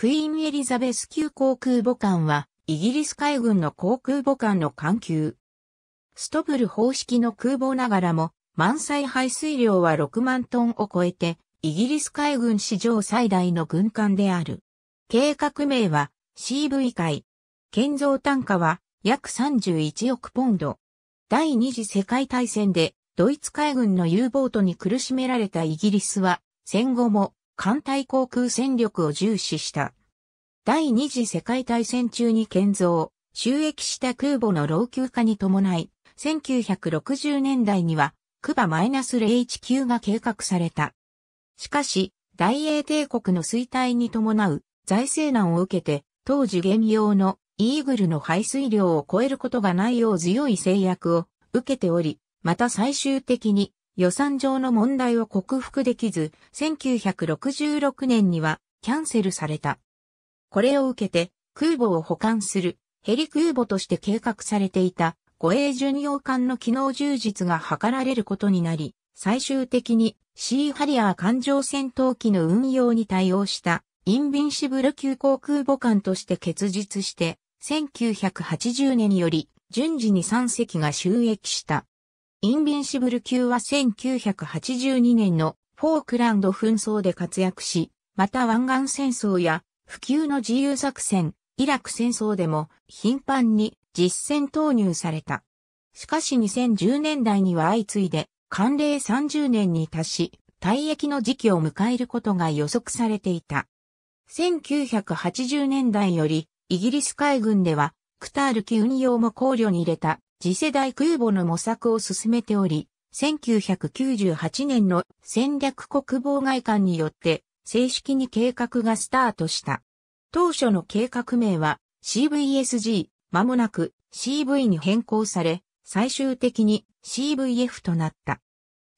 クイーンエリザベス級航空母艦は、イギリス海軍の航空母艦の艦級。ストブル方式の空母ながらも、満載排水量は6万トンを超えて、イギリス海軍史上最大の軍艦である。計画名は CV 海。建造単価は約31億ポンド。第二次世界大戦でドイツ海軍の U ボートに苦しめられたイギリスは戦後も艦隊航空戦力を重視した。第二次世界大戦中に建造、収益した空母の老朽化に伴い、1960年代には、クバ -0H 9が計画された。しかし、大英帝国の衰退に伴う財政難を受けて、当時現用のイーグルの排水量を超えることがないよう強い制約を受けており、また最終的に予算上の問題を克服できず、1966年にはキャンセルされた。これを受けて、空母を保管するヘリ空母として計画されていた護衛巡洋艦の機能充実が図られることになり、最終的にシーハリアー艦上戦闘機の運用に対応したインビンシブル級航空母艦として結実して、1980年より順次に3隻が収益した。インビンシブル級は1982年のフォークランド紛争で活躍し、また湾岸戦争や普及の自由作戦、イラク戦争でも頻繁に実戦投入された。しかし2010年代には相次いで、寒冷30年に達し、退役の時期を迎えることが予測されていた。1980年代より、イギリス海軍では、クタール機運用も考慮に入れた次世代空母の模索を進めており、1998年の戦略国防外観によって正式に計画がスタートした。当初の計画名は CVSG、まもなく CV に変更され、最終的に CVF となった。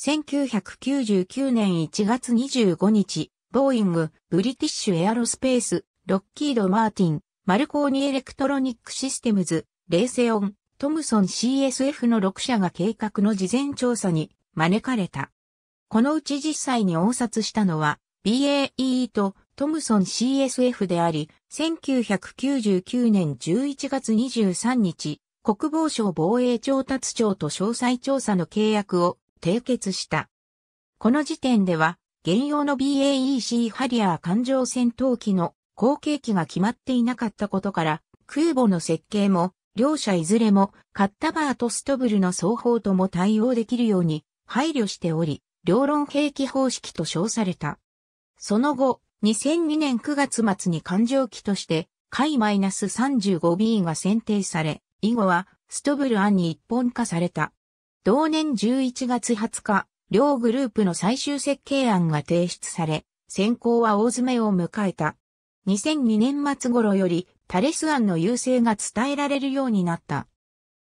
1999年1月25日、ボーイング、ブリティッシュエアロスペース、ロッキード・マーティン、マルコーニ・エレクトロニック・システムズ、レーセオン、トムソン CSF の6社が計画の事前調査に招かれた。このうち実際に応札したのは BAE とトムソン CSF であり、1999年11月23日、国防省防衛調達庁と詳細調査の契約を締結した。この時点では、現用の BAEC ハリアー艦上戦闘機の後継機が決まっていなかったことから、空母の設計も両者いずれもカッタバーとストブルの双方とも対応できるように配慮しており、両論兵器方式と称された。その後、2002年9月末に環状機として、海 -35B が選定され、以後はストブル案に一本化された。同年11月20日、両グループの最終設計案が提出され、選考は大詰めを迎えた。2002年末頃よりタレス案の優勢が伝えられるようになった。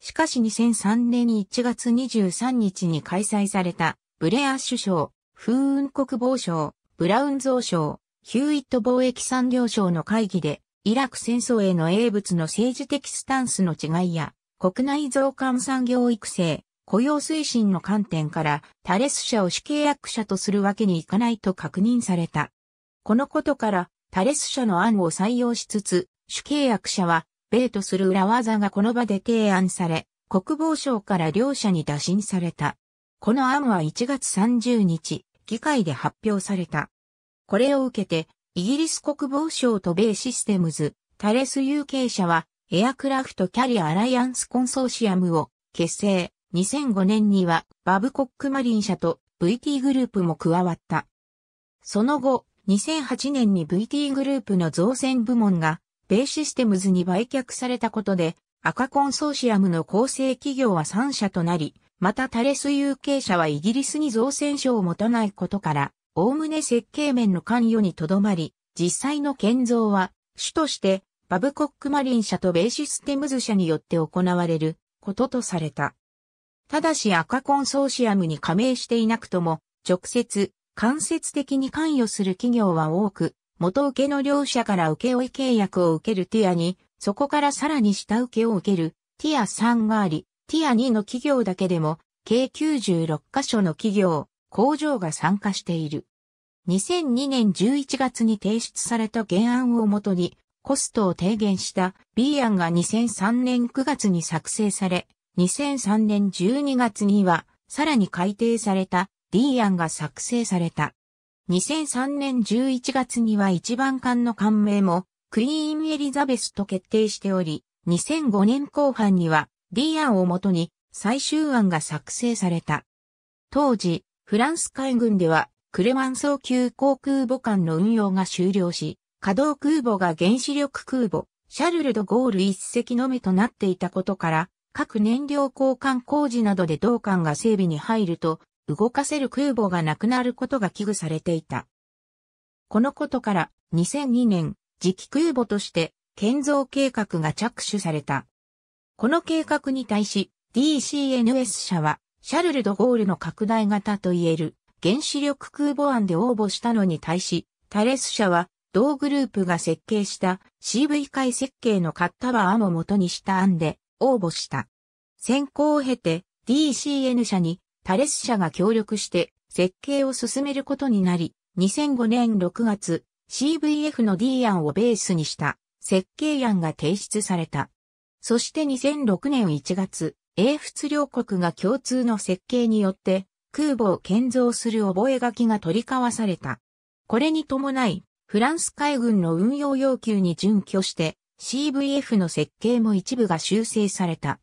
しかし2003年1月23日に開催された、ブレア首相、風雲国防省、ブラウン増省、ヒューイット貿易産業省の会議で、イラク戦争への英物の政治的スタンスの違いや、国内増刊産業育成、雇用推進の観点から、タレス社を主契約者とするわけにいかないと確認された。このことから、タレス社の案を採用しつつ、主契約者は、米とする裏技がこの場で提案され、国防省から両者に打診された。この案は1月30日、議会で発表された。これを受けて、イギリス国防省と米システムズ、タレス有形者は、エアクラフトキャリアアライアンスコンソーシアムを結成。2005年には、バブコックマリン社と VT グループも加わった。その後、2008年に VT グループの造船部門がベイシステムズに売却されたことで、赤コンソーシアムの構成企業は3社となり、またタレス有形者はイギリスに造船所を持たないことから、おおむね設計面の関与にとどまり、実際の建造は、主として、バブコックマリン社とベイシステムズ社によって行われることとされた。ただし赤コンソーシアムに加盟していなくとも、直接、間接的に関与する企業は多く、元請けの両者から請負契約を受けるティア2、そこからさらに下請けを受けるティア3があり、ティア2の企業だけでも、計96カ所の企業、工場が参加している。2002年11月に提出された原案をもとに、コストを低減した B 案が2003年9月に作成され、2003年12月には、さらに改定された D 案が作成された。2003年11月には一番艦の艦名もクイーンエリザベスと決定しており、2005年後半には D 案をもとに最終案が作成された。当時、フランス海軍ではクレマン層級航空母艦の運用が終了し、稼働空母が原子力空母、シャルルド・ゴール一隻のみとなっていたことから、各燃料交換工事などで同艦が整備に入ると、動かせる空母がなくなることが危惧されていた。このことから2002年、次期空母として建造計画が着手された。この計画に対し DCNS 社はシャルル・ド・ゴールの拡大型といえる原子力空母案で応募したのに対し、タレス社は同グループが設計した CV 界設計のカッタバ案を元にした案で応募した。先行を経て DCN 社にタレス社が協力して設計を進めることになり、2005年6月、CVF の D 案をベースにした設計案が提出された。そして2006年1月、英仏両国が共通の設計によって空母を建造する覚書が取り交わされた。これに伴い、フランス海軍の運用要求に準拠して CVF の設計も一部が修正された。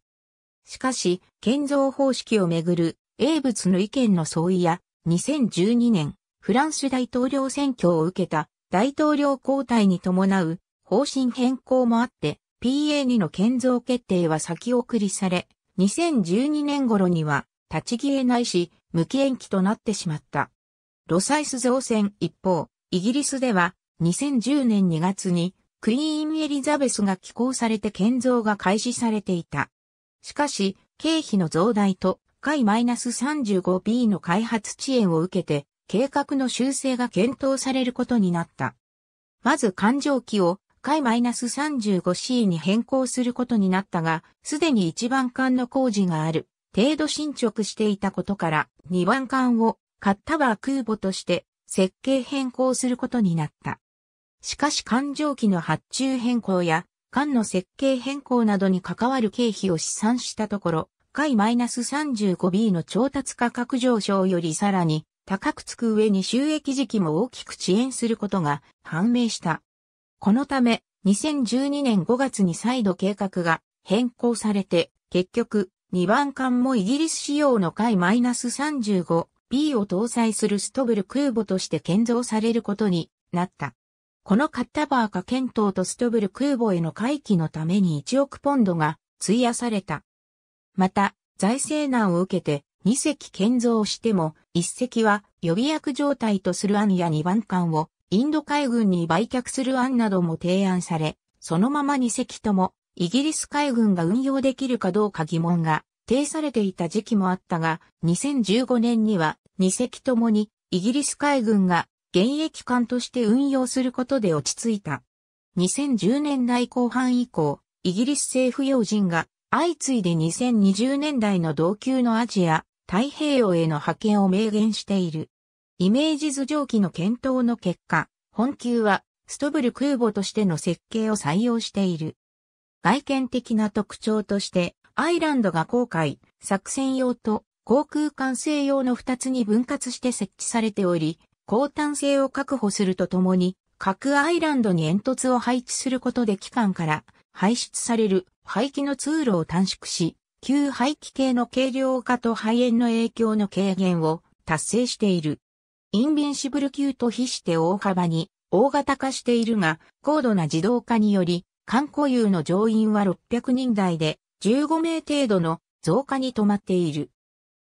しかし、建造方式をめぐる英仏の意見の相違や、2012年、フランス大統領選挙を受けた大統領交代に伴う方針変更もあって、PA2 の建造決定は先送りされ、2012年頃には立ち消えないし、無期延期となってしまった。ロサイス造船一方、イギリスでは2010年2月にクイーンエリザベスが寄港されて建造が開始されていた。しかし、経費の増大と回 -35B の開発遅延を受けて、計画の修正が検討されることになった。まず環状機を回 -35C に変更することになったが、すでに1番管の工事がある、程度進捗していたことから、2番管をカッタバー空母として設計変更することになった。しかし環状機の発注変更や、艦の設計変更などに関わる経費を試算したところ、回 -35B の調達価格上昇よりさらに高くつく上に収益時期も大きく遅延することが判明した。このため、2012年5月に再度計画が変更されて、結局、2番艦もイギリス仕様の回 -35B を搭載するストブル空母として建造されることになった。このカッタバー化検討とストブル空母への回帰のために1億ポンドが費やされた。また、財政難を受けて2隻建造しても、1隻は予備役状態とする案や2番艦をインド海軍に売却する案なども提案され、そのまま2隻ともイギリス海軍が運用できるかどうか疑問が呈されていた時期もあったが、2015年には2隻ともにイギリス海軍が現役艦として運用することで落ち着いた。2010年代後半以降、イギリス政府要人が相次いで2020年代の同級のアジア、太平洋への派遣を明言している。イメージ図上記の検討の結果、本級はストブル空母としての設計を採用している。外見的な特徴として、アイランドが航海、作戦用と航空管制用の2つに分割して設置されており、高端性を確保するとともに、各アイランドに煙突を配置することで機関から排出される排気の通路を短縮し、旧排気系の軽量化と肺炎の影響の軽減を達成している。インビンシブル級と比して大幅に大型化しているが、高度な自動化により、観光有の乗員は600人台で15名程度の増加に止まっている。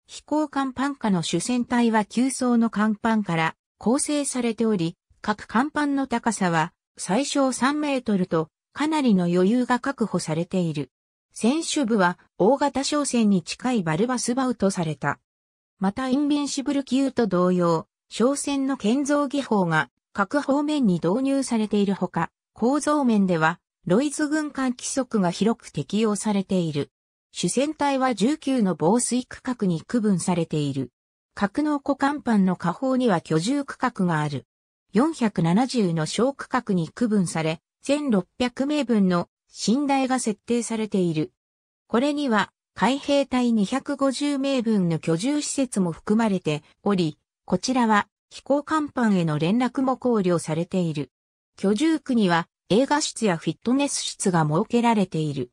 飛行艦パン下の主戦隊は9層の甲板から構成されており、各甲板の高さは最小3メートルとかなりの余裕が確保されている。選手部は大型商船に近いバルバスバウとされた。またインビンシブル級と同様、商船の建造技法が各方面に導入されているほか、構造面ではロイズ軍艦規則が広く適用されている。主戦隊は19の防水区画に区分されている。格納庫甲板の下方には居住区画がある。470の小区画に区分され、1600名分の寝台が設定されている。これには海兵隊250名分の居住施設も含まれており、こちらは飛行甲板への連絡も考慮されている。居住区には映画室やフィットネス室が設けられている。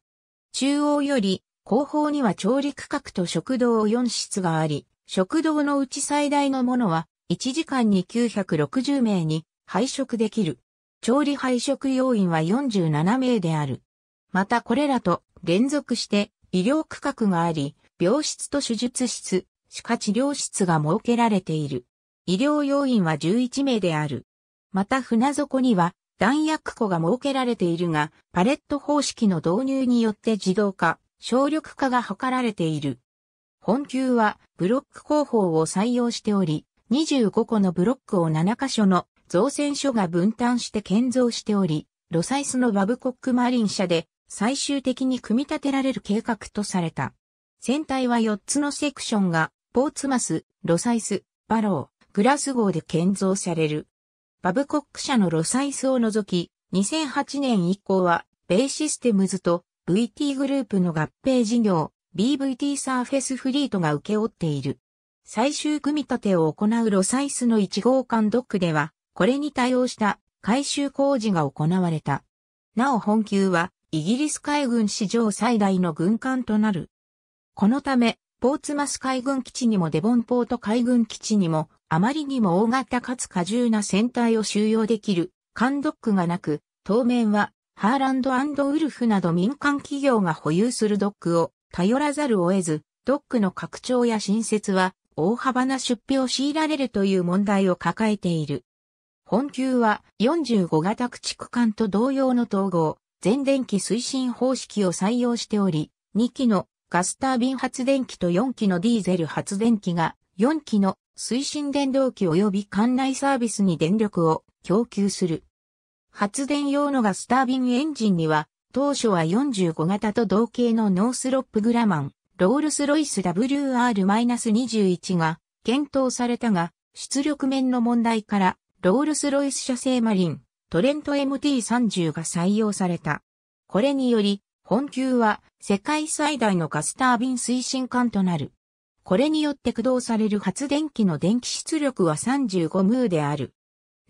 中央より後方には調理区画と食堂4室があり、食堂のうち最大のものは1時間に960名に配食できる。調理配食要員は47名である。またこれらと連続して医療区画があり、病室と手術室、歯科治療室が設けられている。医療要員は11名である。また船底には弾薬庫が設けられているが、パレット方式の導入によって自動化、省力化が図られている。本級はブロック工法を採用しており、25個のブロックを7箇所の造船所が分担して建造しており、ロサイスのバブコックマリン社で最終的に組み立てられる計画とされた。船体は4つのセクションが、ポーツマス、ロサイス、バロー、グラス号で建造される。バブコック社のロサイスを除き、2008年以降は、ベイシステムズと VT グループの合併事業、BVT サーフェスフリートが請け負っている。最終組み立てを行うロサイスの1号館ドックでは、これに対応した改修工事が行われた。なお本級はイギリス海軍史上最大の軍艦となる。このため、ポーツマス海軍基地にもデボンポート海軍基地にも、あまりにも大型かつ過重な船体を収容できる、艦ドックがなく、当面は、ハーランドウルフなど民間企業が保有するドックを頼らざるを得ず、ドックの拡張や新設は大幅な出費を強いられるという問題を抱えている。本級は45型駆逐艦と同様の統合、全電気推進方式を採用しており、2機のガスタービン発電機と4機のディーゼル発電機が4機の推進電動機及び艦内サービスに電力を供給する。発電用のガスタービンエンジンには、当初は45型と同型のノースロップグラマン、ロールスロイス WR-21 が検討されたが、出力面の問題からロールスロイス社製マリン、トレント MT30 が採用された。これにより、本級は世界最大のガスタービン推進艦となる。これによって駆動される発電機の電気出力は35ムーである。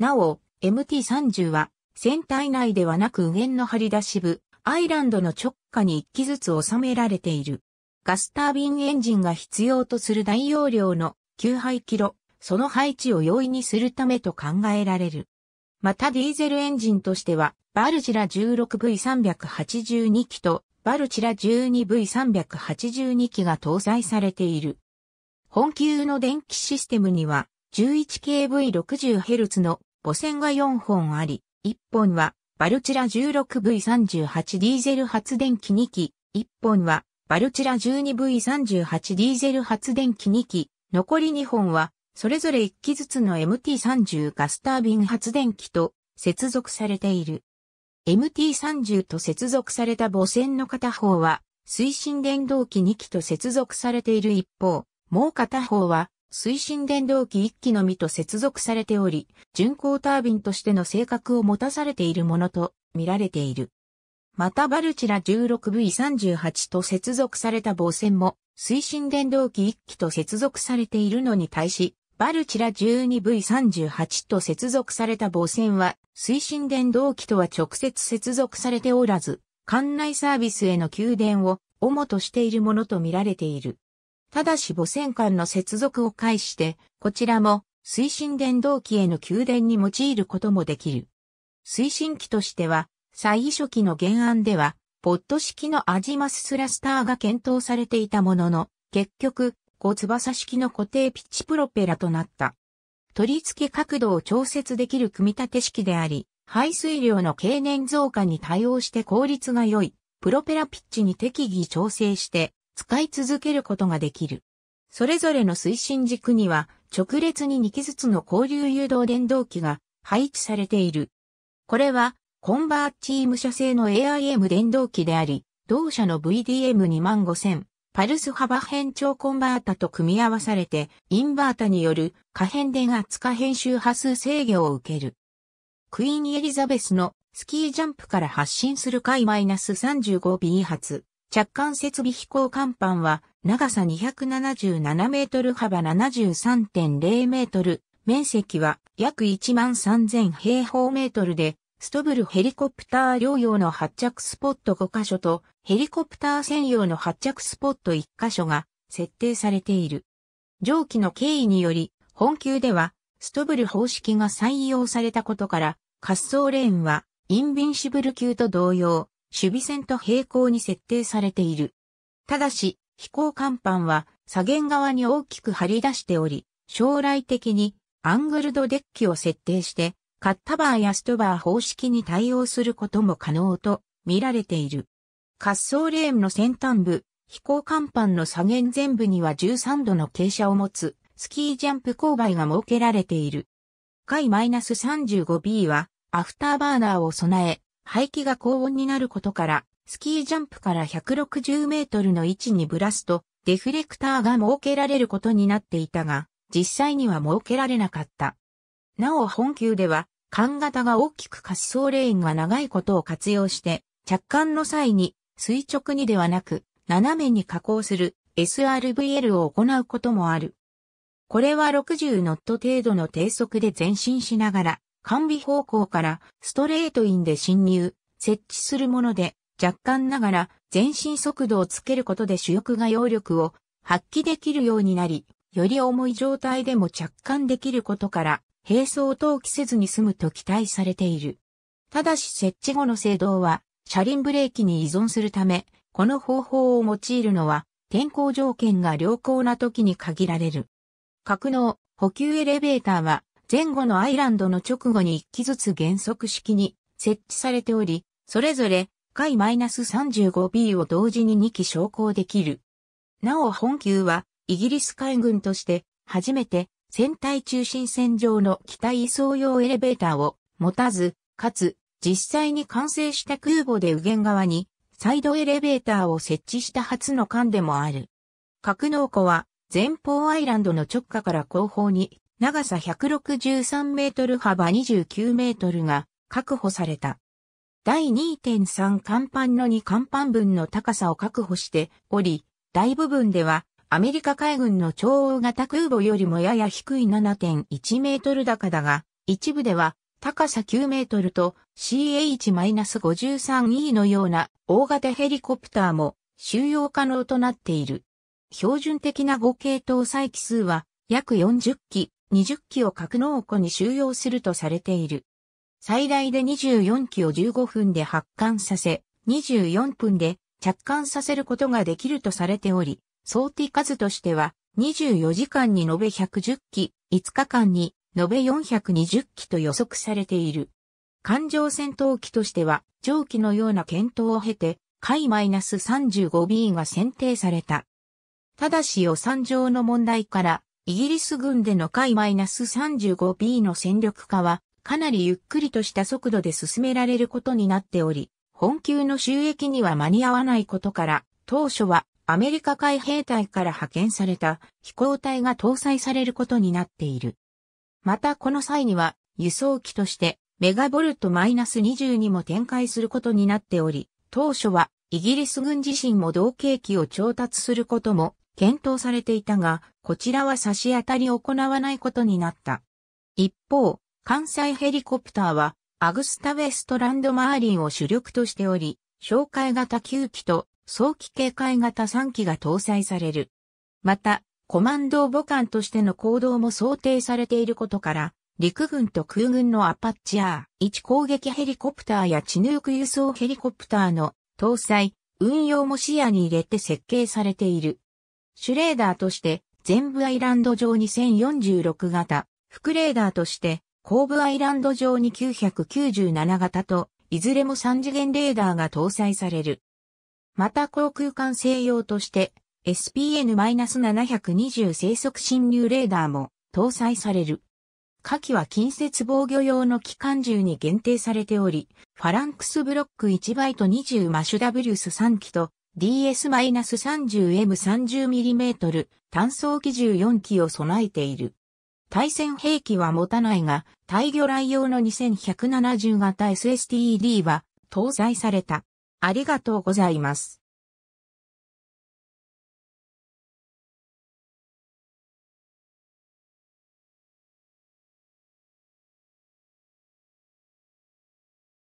なお、MT30 は船体内ではなく上の張り出し部、アイランドの直下に1機ずつ収められている。ガスタービンエンジンが必要とする大容量の9配キロその配置を容易にするためと考えられる。またディーゼルエンジンとしては、バルチラ 16V382 機とバルチラ 12V382 機が搭載されている。本級の電気システムには 11kV60Hz の母線が4本あり、1本はバルチラ 16V38 ディーゼル発電機2機、1本はバルチラ 12V38 ディーゼル発電機2機、残り2本はそれぞれ1機ずつの MT30 ガスタービン発電機と接続されている。MT30 と接続された母船の片方は推進電動機2機と接続されている一方、もう片方は推進電動機1機のみと接続されており、巡航タービンとしての性格を持たされているものと見られている。またバルチラ 16V38 と接続された母線も推進電動機1機と接続されているのに対し、バルチラ 12V38 と接続された母船は、推進電動機とは直接接続されておらず、艦内サービスへの給電を主としているものとみられている。ただし母船間の接続を介して、こちらも推進電動機への給電に用いることもできる。推進機としては、最初期の原案では、ポット式のアジマススラスターが検討されていたものの、結局、5翼式の固定ピッチプロペラとなった。取り付け角度を調節できる組み立て式であり、排水量の経年増加に対応して効率が良い、プロペラピッチに適宜調整して使い続けることができる。それぞれの推進軸には直列に2機ずつの交流誘導電動機が配置されている。これはコンバーチーム社製の AIM 電動機であり、同社の VDM25000 パルス幅変調コンバータと組み合わされて、インバータによる可変電圧可変周波数制御を受ける。クイーンエリザベスのスキージャンプから発進する回 -35B 発、着艦設備飛行甲板は長さ277メートル幅73.0メートル、面積は約1万3000平方メートルで、ストブルヘリコプター療養の発着スポット5カ所とヘリコプター専用の発着スポット1箇所が設定されている。上記の経緯により、本級ではストブル方式が採用されたことから、滑走レーンはインビンシブル級と同様、守備線と平行に設定されている。ただし、飛行甲板は左舷側に大きく張り出しており、将来的にアングルドデッキを設定して、カッタバーやストバー方式に対応することも可能と見られている。滑走レーンの先端部、飛行甲板の左舷全部には13度の傾斜を持つ、スキージャンプ勾配が設けられている。回 -35B は、アフターバーナーを備え、排気が高温になることから、スキージャンプから160メートルの位置にブラスト、デフレクターが設けられることになっていたが、実際には設けられなかった。なお本級では、艦型が大きく滑走レーンが長いことを活用して、着艦の際に垂直にではなく、斜めに加工する SRVL を行うこともある。これは60ノット程度の低速で前進しながら、完備方向からストレートインで進入、設置するもので、若干ながら前進速度をつけることで主翼が揚力を発揮できるようになり、より重い状態でも着艦できることから、並走を投棄せずに済むと期待されている。ただし設置後の制動は、車輪ブレーキに依存するため、この方法を用いるのは、天候条件が良好な時に限られる。格納、補給エレベーターは、前後のアイランドの直後に1機ずつ減速式に設置されており、それぞれ、回 -35B を同時に2機昇降できる。なお本級は、イギリス海軍として、初めて、船体中心線上の機体移送用エレベーターを持たず、かつ、実際に完成した空母で右舷側にサイドエレベーターを設置した初の艦でもある。格納庫は前方アイランドの直下から後方に長さ163メートル幅29メートルが確保された。第2.3甲板の2甲板分の高さを確保しており、大部分ではアメリカ海軍の超大型空母よりもやや低い7.1メートル高だが、一部では高さ9メートルと CH-53E のような大型ヘリコプターも収容可能となっている。標準的な合計搭載機数は約40機、20機を格納庫に収容するとされている。最大で24機を15分で発艦させ、24分で着艦させることができるとされており、想定数としては24時間に延べ110機、5日間に延べ420機と予測されている。艦上戦闘機としては、上記のような検討を経て、海 -35B が選定された。ただし予算上の問題から、イギリス軍での海 -35B の戦力化は、かなりゆっくりとした速度で進められることになっており、本級の収益には間に合わないことから、当初はアメリカ海兵隊から派遣された飛行隊が搭載されることになっている。またこの際には、輸送機として、メガボルト2にも展開することになっており、当初は、イギリス軍自身も同型機を調達することも検討されていたが、こちらは差し当たり行わないことになった。一方、関西ヘリコプターは、アグスタ・ウェストランド・マーリンを主力としており、紹介型9機と早期警戒型3機が搭載される。また、コマンド母艦としての行動も想定されていることから、陸軍と空軍のアパッチアー、1攻撃ヘリコプターやチヌーク輸送ヘリコプターの搭載、運用も視野に入れて設計されている。シュレーダーとして全部アイランド上に1046型、副レーダーとして後部アイランド上に997型と、いずれも3次元レーダーが搭載される。また航空管制用として SPN-720 生息侵入レーダーも搭載される。下記は近接防御用の機関銃に限定されており、ファランクスブロック1バイト20マッシュ W3 機と DS-30M30mm 単装機銃4機を備えている。対戦兵器は持たないが、対魚雷用の2170型 SSTED は搭載された。ありがとうございます。